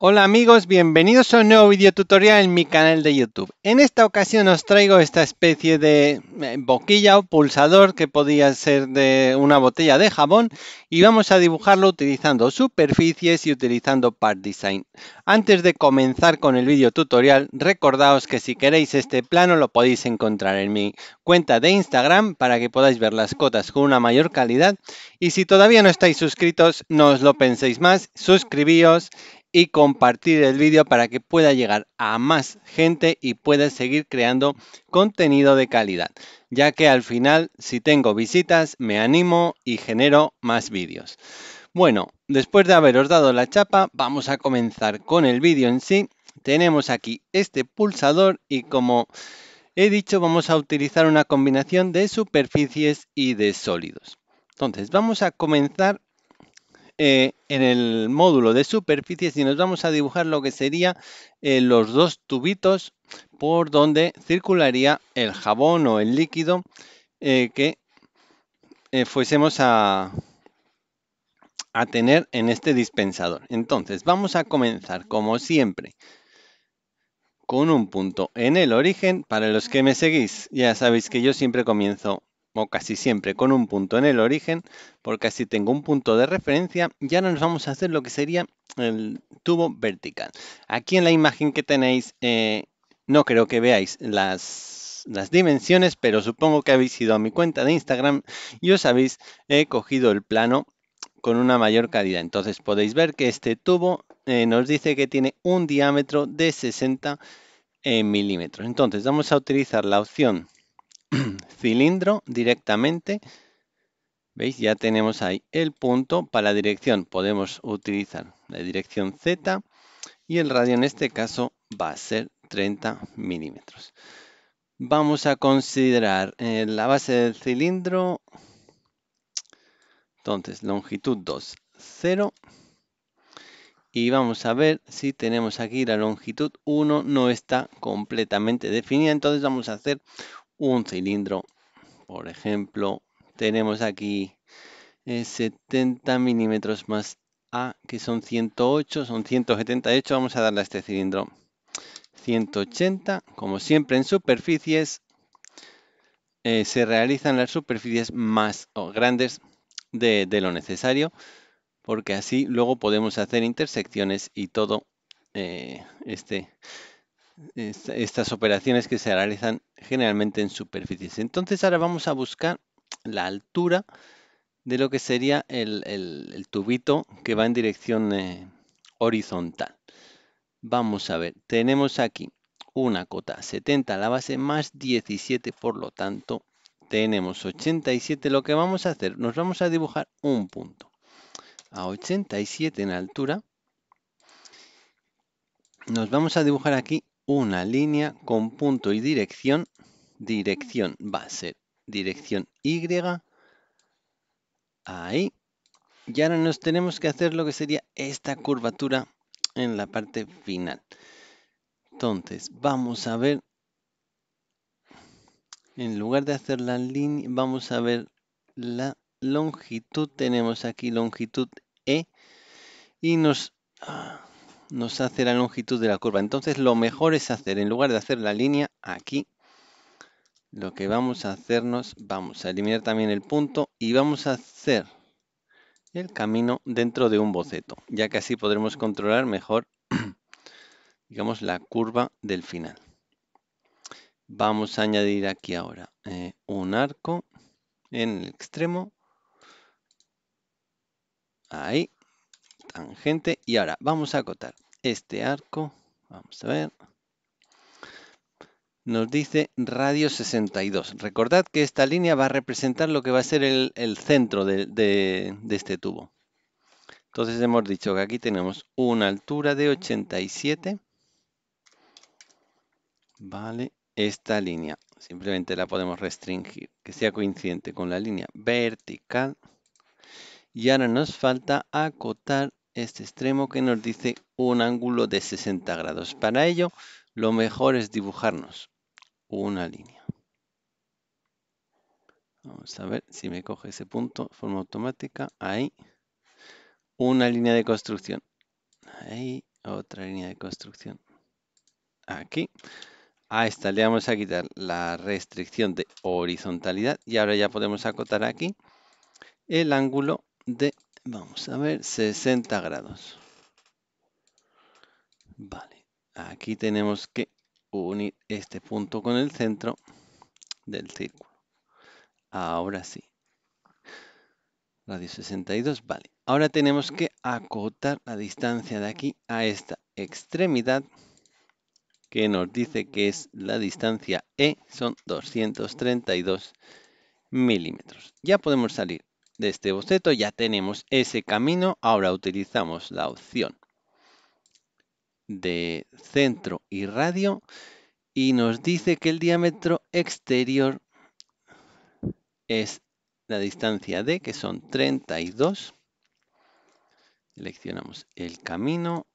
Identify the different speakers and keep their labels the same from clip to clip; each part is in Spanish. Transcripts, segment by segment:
Speaker 1: Hola amigos, bienvenidos a un nuevo video tutorial en mi canal de YouTube. En esta ocasión os traigo esta especie de eh, boquilla o pulsador que podía ser de una botella de jabón y vamos a dibujarlo utilizando superficies y utilizando Part Design. Antes de comenzar con el video tutorial, recordaos que si queréis este plano lo podéis encontrar en mi cuenta de Instagram para que podáis ver las cotas con una mayor calidad y si todavía no estáis suscritos, no os lo penséis más, suscribíos y compartir el vídeo para que pueda llegar a más gente y pueda seguir creando contenido de calidad, ya que al final si tengo visitas me animo y genero más vídeos. Bueno, después de haberos dado la chapa, vamos a comenzar con el vídeo en sí. Tenemos aquí este pulsador y como he dicho, vamos a utilizar una combinación de superficies y de sólidos. Entonces, vamos a comenzar eh, en el módulo de superficies y nos vamos a dibujar lo que serían eh, los dos tubitos por donde circularía el jabón o el líquido eh, que fuésemos a, a tener en este dispensador. Entonces vamos a comenzar como siempre con un punto en el origen. Para los que me seguís, ya sabéis que yo siempre comienzo casi siempre, con un punto en el origen, porque así tengo un punto de referencia y ahora nos vamos a hacer lo que sería el tubo vertical. Aquí en la imagen que tenéis, eh, no creo que veáis las, dimensiones, pero supongo que habéis ido a mi cuenta de Instagram y os habéis eh, cogido el plano con una mayor calidad. Entonces podéis ver que este tubo eh, nos dice que tiene un diámetro de 60 milímetros. Entonces vamos a utilizar la opción cilindro directamente. ¿Veis? Ya tenemos ahí el punto. Para la dirección podemos utilizar la dirección Z y el radio en este caso va a ser 30 milímetros. Vamos a considerar eh, la base del cilindro. Entonces, longitud 2, 0. Y vamos a ver si tenemos aquí la longitud 1 no está completamente definida. Entonces vamos a hacer un cilindro por ejemplo, tenemos aquí 70 eh, milímetros más A, que son 108, son 178. Vamos a darle a este cilindro 180. Como siempre en superficies, eh, se realizan las superficies más grandes de, lo necesario, porque así luego podemos hacer intersecciones y todo eh, este estas operaciones que se realizan generalmente en superficies. Entonces ahora vamos a buscar la altura de lo que sería el, tubito que va en dirección eh, horizontal. Vamos a ver, tenemos aquí una cota 70 a la base más 17, por lo tanto tenemos 87. Lo que vamos a hacer, nos vamos a dibujar un punto a 87 en altura. Nos vamos a dibujar aquí una línea con punto y dirección, dirección va a ser dirección Y, ahí, y ahora nos tenemos que hacer lo que sería esta curvatura en la parte final. Entonces, vamos a ver, en lugar de hacer la línea, vamos a ver la longitud, tenemos aquí longitud E, y nos... Ah, nos hace la longitud de la curva. Entonces lo mejor es hacer, en lugar de hacer la línea aquí, lo que vamos a hacernos, vamos a eliminar también el punto y vamos a hacer el camino dentro de un boceto, ya que así podremos controlar mejor, digamos, la curva del final. Vamos a añadir aquí ahora eh, un arco en el extremo. Ahí y ahora vamos a acotar este arco, vamos a ver, nos dice radio 62. Recordad que esta línea va a representar lo que va a ser el, centro de, de este tubo. Entonces hemos dicho que aquí tenemos una altura de 87. Vale, esta línea simplemente la podemos restringir, que sea coincidente con la línea vertical. Y ahora nos falta acotar este extremo que nos dice un ángulo de 60 grados. Para ello, lo mejor es dibujarnos una línea. Vamos a ver si me coge ese punto de forma automática. Ahí. Una línea de construcción. Ahí. Otra línea de construcción. Aquí. A ah, esta le vamos a quitar la restricción de horizontalidad. Y ahora ya podemos acotar aquí el ángulo de Vamos a ver, 60 grados. Vale, aquí tenemos que unir este punto con el centro del círculo. Ahora sí. Radio 62, vale. Ahora tenemos que acotar la distancia de aquí a esta extremidad que nos dice que es la distancia E, son 232 milímetros. Ya podemos salir de este boceto ya tenemos ese camino. Ahora utilizamos la opción de centro y radio y nos dice que el diámetro exterior es la distancia D, que son 32. Seleccionamos el camino.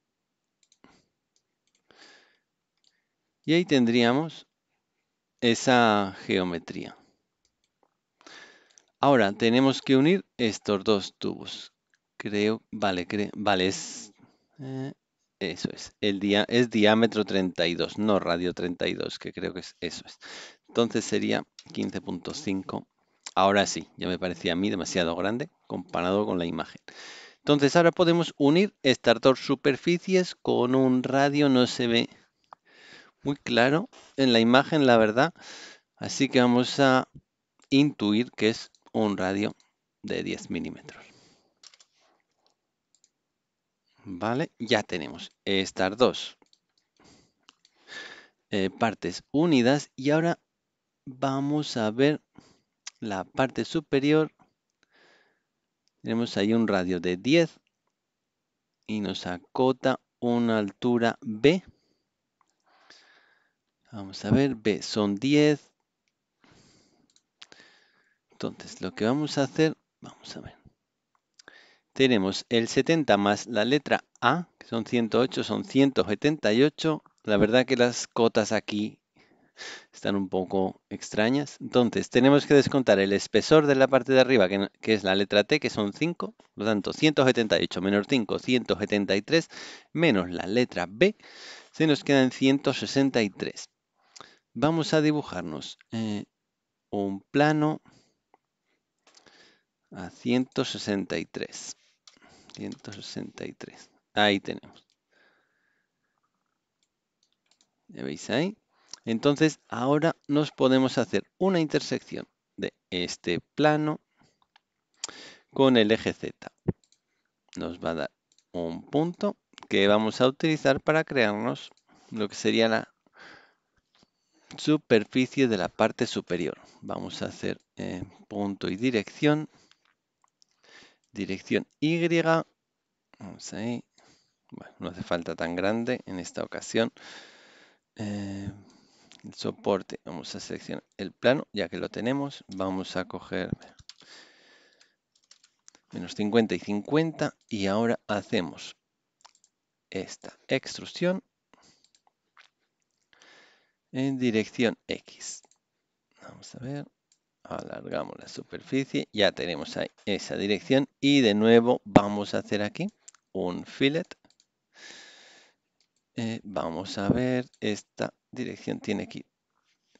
Speaker 1: Y ahí tendríamos esa geometría. Ahora tenemos que unir estos dos tubos. Creo, vale, creo, vale, es... Eh, eso es, el es diámetro 32, no radio 32, que creo que es eso es. Entonces sería 15.5. Ahora sí, ya me parecía a mí demasiado grande comparado con la imagen. Entonces ahora podemos unir estas dos superficies con un radio, no se ve muy claro en la imagen, la verdad. Así que vamos a intuir que es un radio de 10 milímetros. Vale, ya tenemos estas dos eh, partes unidas y ahora vamos a ver la parte superior. Tenemos ahí un radio de 10 y nos acota una altura B. Vamos a ver, B son 10, entonces, lo que vamos a hacer, vamos a ver. Tenemos el 70 más la letra A, que son 108, son 178. La verdad que las cotas aquí están un poco extrañas. Entonces, tenemos que descontar el espesor de la parte de arriba, que, es la letra T, que son 5. Por lo tanto, 178 menos 5, 173, menos la letra B, se nos quedan 163. Vamos a dibujarnos eh, un plano a 163. 163. Ahí tenemos. veis ahí? Entonces, ahora nos podemos hacer una intersección de este plano con el eje Z. Nos va a dar un punto que vamos a utilizar para crearnos lo que sería la superficie de la parte superior. Vamos a hacer eh, punto y dirección dirección Y. Vamos ahí. Bueno, no hace falta tan grande en esta ocasión. Eh, el soporte, vamos a seleccionar el plano, ya que lo tenemos. Vamos a coger menos 50 y 50 y ahora hacemos esta extrusión en dirección X. Vamos a ver alargamos la superficie, ya tenemos ahí esa dirección y de nuevo vamos a hacer aquí un fillet. Eh, vamos a ver, esta dirección tiene aquí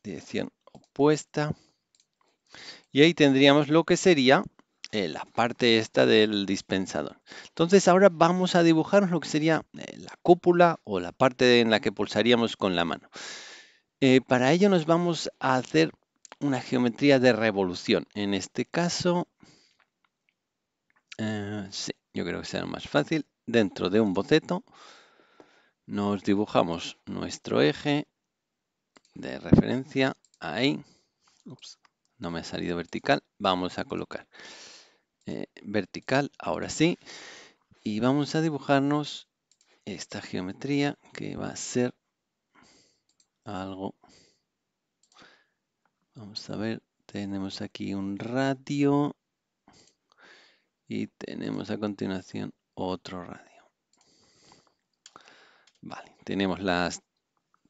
Speaker 1: dirección opuesta y ahí tendríamos lo que sería eh, la parte esta del dispensador. Entonces ahora vamos a dibujar lo que sería eh, la cúpula o la parte en la que pulsaríamos con la mano. para ello nos vamos a hacer una geometría de revolución. En este caso, eh, sí, yo creo que será más fácil. Dentro de un boceto nos dibujamos nuestro eje de referencia ahí. Ups, no me ha salido vertical. Vamos a colocar eh, vertical, ahora sí. Y vamos a dibujarnos esta geometría que va a ser algo Vamos a ver, tenemos aquí un radio y tenemos a continuación otro radio. Vale, tenemos las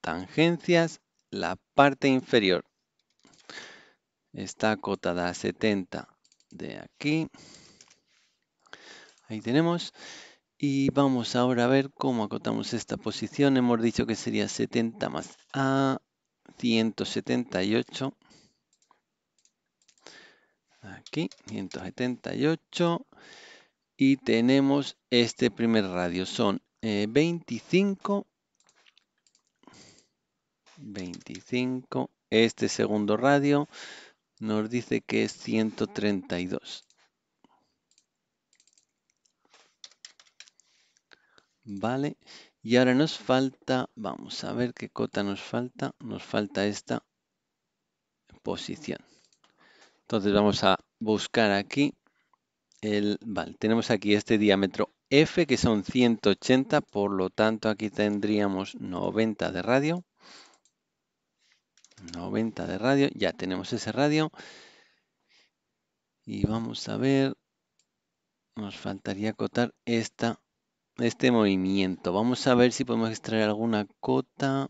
Speaker 1: tangencias, la parte inferior está acotada a 70 de aquí. Ahí tenemos. Y vamos ahora a ver cómo acotamos esta posición. Hemos dicho que sería 70 más A, 178. Aquí, 178. Y tenemos este primer radio. Son 25. Eh, 25. Este segundo radio nos dice que es 132. Vale. Y ahora nos falta, vamos a ver qué cota nos falta. Nos falta esta posición. Entonces vamos a buscar aquí. El, vale, tenemos aquí este diámetro F que son 180, por lo tanto aquí tendríamos 90 de radio. 90 de radio, ya tenemos ese radio. Y vamos a ver, nos faltaría acotar esta, este movimiento. Vamos a ver si podemos extraer alguna cota.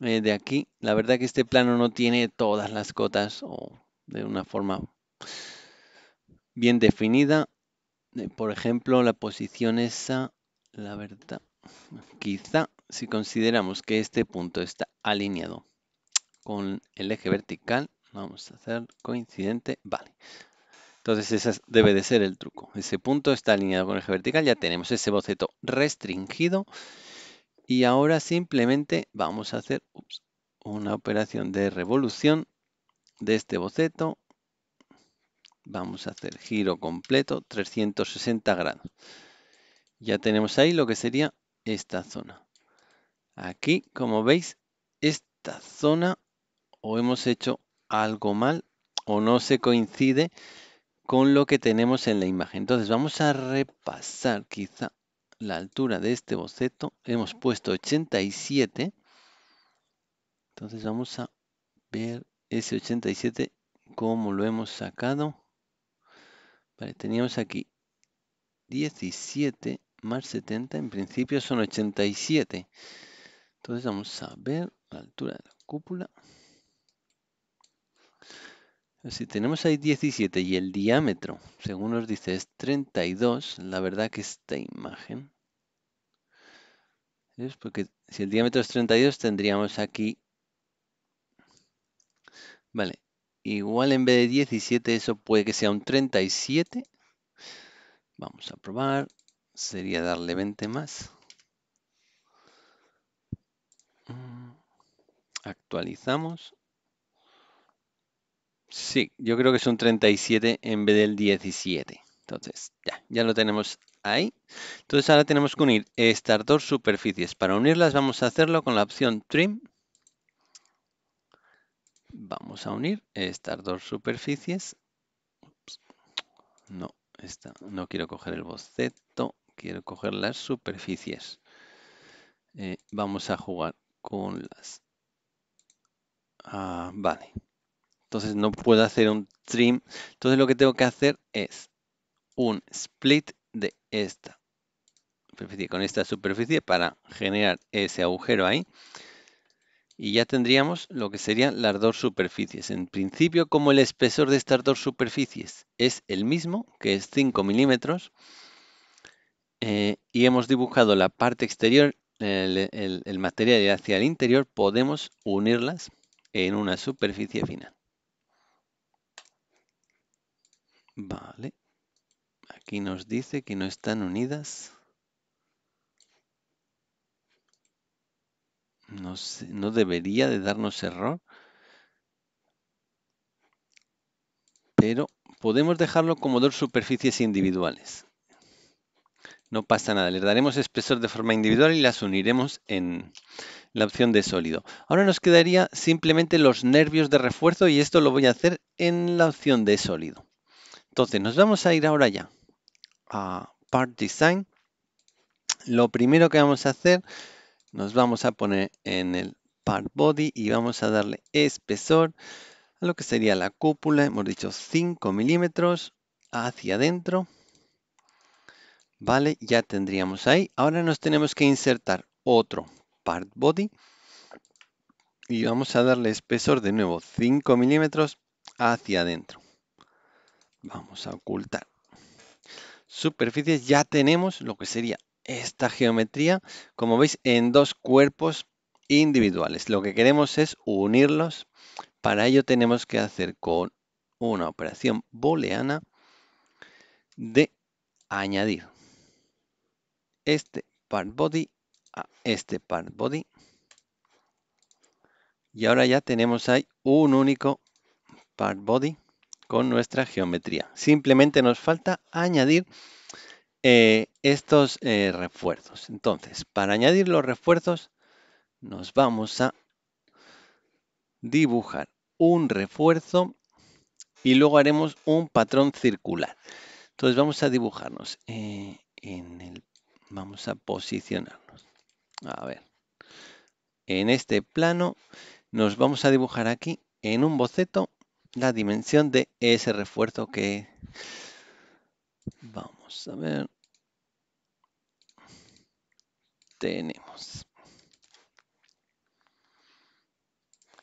Speaker 1: Eh, de aquí. La verdad que este plano no tiene todas las cotas o de una forma bien definida. Eh, por ejemplo, la posición esa, la verdad, quizá si consideramos que este punto está alineado con el eje vertical, vamos a hacer coincidente, vale. Entonces ese debe de ser el truco. Ese punto está alineado con el eje vertical, ya tenemos ese boceto restringido y ahora simplemente vamos a hacer una operación de revolución de este boceto. Vamos a hacer giro completo 360 grados. Ya tenemos ahí lo que sería esta zona. Aquí, como veis, esta zona o hemos hecho algo mal o no se coincide con lo que tenemos en la imagen. Entonces vamos a repasar quizá la altura de este boceto, hemos puesto 87. Entonces vamos a ver ese 87 como lo hemos sacado. teníamos aquí 17 más 70, en principio son 87. Entonces vamos a ver la altura de la cúpula. Si tenemos ahí 17 y el diámetro, según nos dice, es 32, la verdad que esta imagen es porque si el diámetro es 32 tendríamos aquí, vale, igual en vez de 17 eso puede que sea un 37. Vamos a probar, sería darle 20 más. Mm, actualizamos. Sí, yo creo que es un 37 en vez del 17. Entonces, ya, ya lo tenemos ahí. Entonces ahora tenemos que unir estas dos superficies. Para unirlas vamos a hacerlo con la opción Trim. Vamos a unir estas dos superficies. No, esta, no quiero coger el boceto, quiero coger las superficies. Eh, vamos a jugar con las... Ah, vale, entonces no puedo hacer un trim. Entonces lo que tengo que hacer es un split de esta superficie con esta superficie para generar ese agujero ahí. Y ya tendríamos lo que serían las dos superficies. En principio, como el espesor de estas dos superficies es el mismo, que es 5 milímetros, eh, y hemos dibujado la parte exterior, el material hacia el interior, podemos unirlas en una superficie final. Vale. Aquí nos dice que no están unidas. No, debería de darnos error. Pero podemos dejarlo como dos superficies individuales. No pasa nada, le daremos espesor de forma individual y las uniremos en la opción de sólido. Ahora nos quedaría simplemente los nervios de refuerzo y esto lo voy a hacer en la opción de sólido. Entonces, nos vamos a ir ahora ya a Part Design. Lo primero que vamos a hacer, nos vamos a poner en el Part Body y vamos a darle espesor a lo que sería la cúpula, hemos dicho 5 milímetros hacia adentro. Vale, ya tendríamos ahí. Ahora nos tenemos que insertar otro Part Body y vamos a darle espesor de nuevo 5 milímetros hacia adentro. Vamos a ocultar. Superficies, ya tenemos lo que sería esta geometría, como veis, en dos cuerpos individuales. Lo que queremos es unirlos. Para ello tenemos que hacer con una operación booleana de añadir este part body a este part body. Y ahora ya tenemos ahí un único part body con nuestra geometría. Simplemente nos falta añadir eh, estos eh, refuerzos. Entonces, para añadir los refuerzos, nos vamos a dibujar un refuerzo y luego haremos un patrón circular. Entonces vamos a dibujarnos eh, en el, vamos a posicionarnos. A ver, en este plano nos vamos a dibujar aquí en un boceto la dimensión de ese refuerzo que vamos a ver tenemos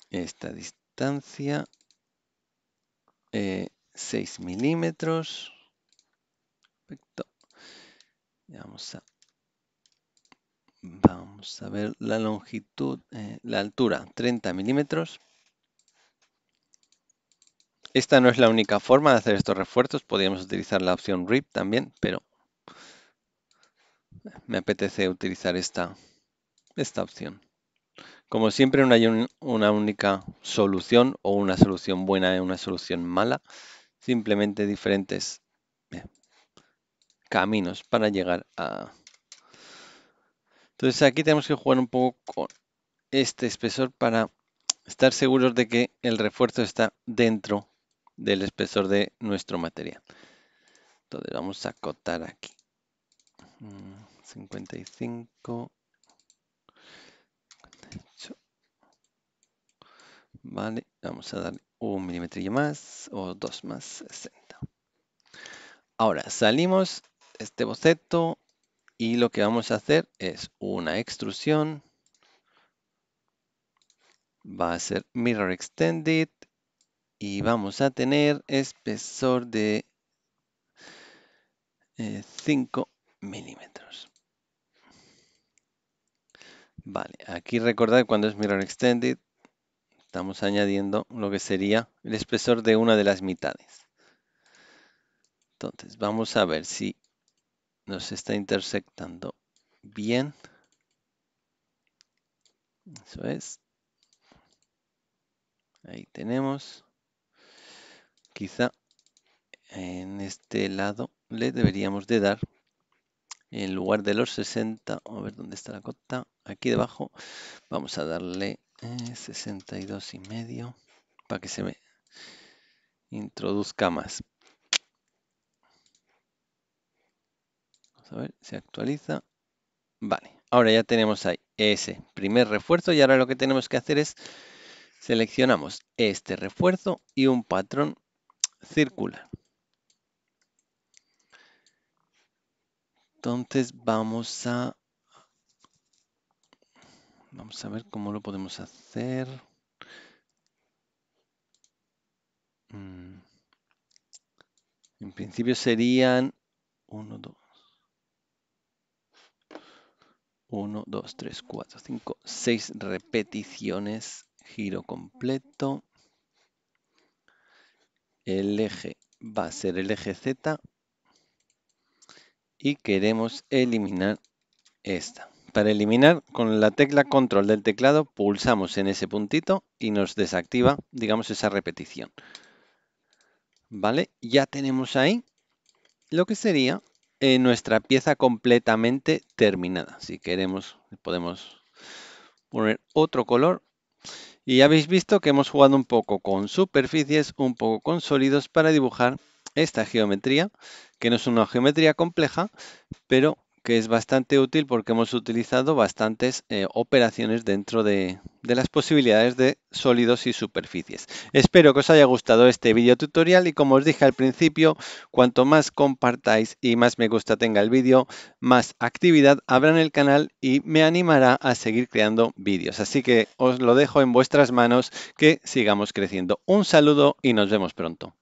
Speaker 1: esta distancia 6 eh, milímetros perfecto vamos a vamos a ver la longitud eh, la altura 30 milímetros esta no es la única forma de hacer estos refuerzos. Podríamos utilizar la opción RIP también, pero me apetece utilizar esta, esta opción. Como siempre, no hay una única solución o una solución buena y una solución mala. Simplemente diferentes eh, caminos para llegar a... Entonces aquí tenemos que jugar un poco con este espesor para estar seguros de que el refuerzo está dentro del espesor de nuestro material. Entonces vamos a acotar aquí. 55. Mm, vale, vamos a dar un milimetrillo más o dos más, 60. Ahora salimos este boceto y lo que vamos a hacer es una extrusión. Va a ser Mirror Extended y vamos a tener espesor de 5 eh, milímetros. Vale, aquí recordad cuando es mirror extended, estamos añadiendo lo que sería el espesor de una de las mitades. Entonces vamos a ver si nos está intersectando bien. Eso es. Ahí tenemos quizá en este lado le deberíamos de dar en lugar de los 60, a ver dónde está la cota, aquí debajo, vamos a darle eh, 62 y medio para que se me introduzca más. Vamos a ver, se actualiza. Vale, ahora ya tenemos ahí ese primer refuerzo y ahora lo que tenemos que hacer es seleccionamos este refuerzo y un patrón circular. Entonces vamos a vamos a ver cómo lo podemos hacer. Mm. En principio serían 1, 2. 1, 2, 3, 4, 5, 6 repeticiones, giro completo el eje va a ser el eje Z y queremos eliminar esta. Para eliminar, con la tecla control del teclado pulsamos en ese puntito y nos desactiva, digamos, esa repetición. ¿Vale? Ya tenemos ahí lo que sería eh, nuestra pieza completamente terminada. Si queremos, podemos poner otro color y ya habéis visto que hemos jugado un poco con superficies, un poco con sólidos para dibujar esta geometría, que no es una geometría compleja, pero que es bastante útil porque hemos utilizado bastantes eh, operaciones dentro de, las posibilidades de sólidos y superficies. Espero que os haya gustado este video tutorial y como os dije al principio, cuanto más compartáis y más me gusta tenga el vídeo, más actividad habrá en el canal y me animará a seguir creando vídeos. Así que os lo dejo en vuestras manos que sigamos creciendo. Un saludo y nos vemos pronto.